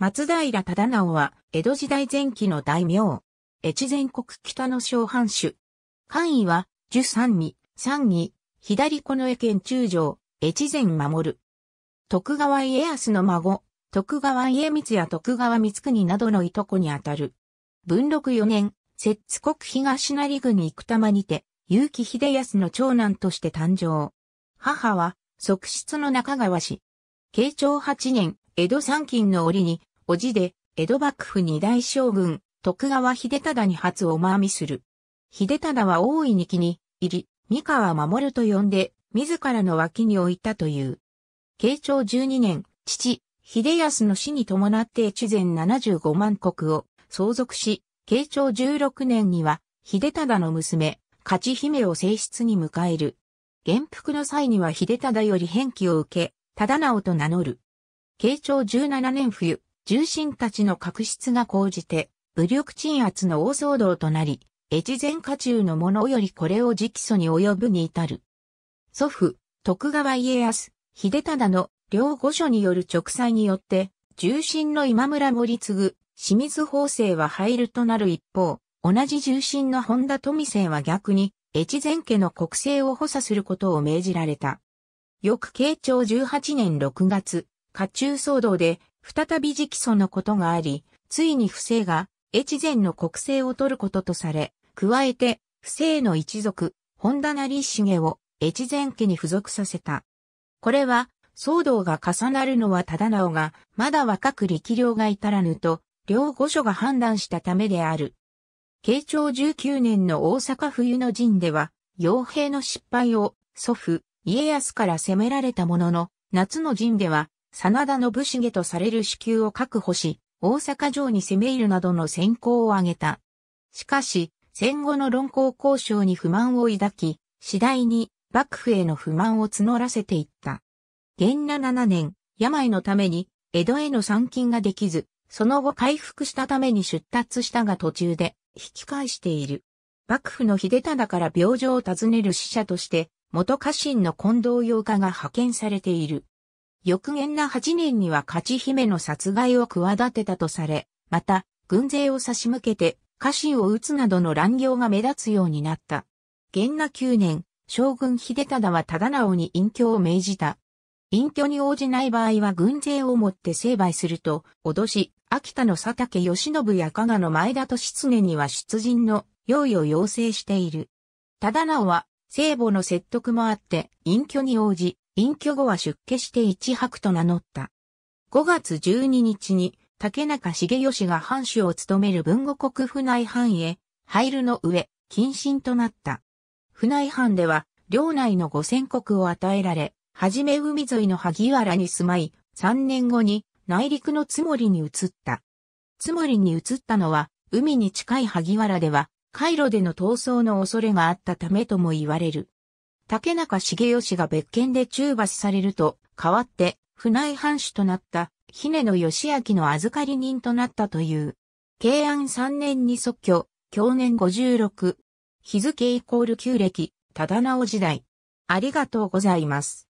松平忠直は、江戸時代前期の大名。越前国北の小藩主。官位は、十三位、三位、左近衛県中将、越前守。徳川家康の孫、徳川家光や徳川光国などのいとこにあたる。文禄四年、摂津国東成郡た玉にて、結城秀康の長男として誕生。母は、側室の中川氏。慶長八年、江戸三金の折に、叔父で、江戸幕府二大将軍、徳川秀忠に初おまみする。秀忠は大いに気に入り、三河守と呼んで、自らの脇に置いたという。慶長十二年、父、秀康の死に伴って越前七十五万国を相続し、慶長十六年には、秀忠の娘、勝姫を正室に迎える。元服の際には秀忠より返記を受け、忠直と名乗る。慶長十七年冬、重臣たちの確執が講じて、武力鎮圧の大騒動となり、越前家中の者よりこれを直訴に及ぶに至る。祖父、徳川家康、秀忠の両御所による直裁によって、重臣の今村森次、清水法政は入るとなる一方、同じ重臣の本田富生は逆に、越前家の国政を補佐することを命じられた。翌慶長18年6月、家中騒動で再び直訴のことがあり、ついに不正が越前の国政を取ることとされ、加えて、不正の一族、本田成重を越前家に付属させた。これは、騒動が重なるのは忠直が、まだ若く力量が至らぬと、両御所が判断したためである。慶長19年の大阪冬の陣では、傭兵の失敗を祖父、家康から責められたものの、夏の陣では、真田信繁とされる支給を確保し、大阪城に攻め入るなどの先行を挙げた。しかし、戦後の論功交渉に不満を抱き、次第に幕府への不満を募らせていった。元7年、病のために江戸への参勤ができず、その後回復したために出立したが途中で引き返している。幕府の秀忠から病状を尋ねる使者として、元家臣の近藤洋家が派遣されている。翌年な8年には勝姫の殺害を企てたとされ、また、軍勢を差し向けて、家臣を撃つなどの乱行が目立つようになった。元那9年、将軍秀忠は忠直に隠居を命じた。隠居に応じない場合は軍勢をもって成敗すると、脅し、秋田の佐竹義信や加賀の前田と失念には出陣の用意を要請している。忠直は、聖母の説得もあって、隠居に応じ、隠居後は出家して一泊と名乗った。5月12日に、竹中重義が藩主を務める文後国府内藩へ、入るの上、謹慎となった。府内藩では、領内の五千国を与えられ、はじめ海沿いの萩原に住まい、3年後に内陸のつもりに移った。つ森りに移ったのは、海に近い萩原では、イ路での逃走の恐れがあったためとも言われる。竹中重義が別件で中罰されると、代わって、船内藩主となった、姫野義明の預かり人となったという。慶安3年に即居、去年56。日付イコール旧暦、忠直時代。ありがとうございます。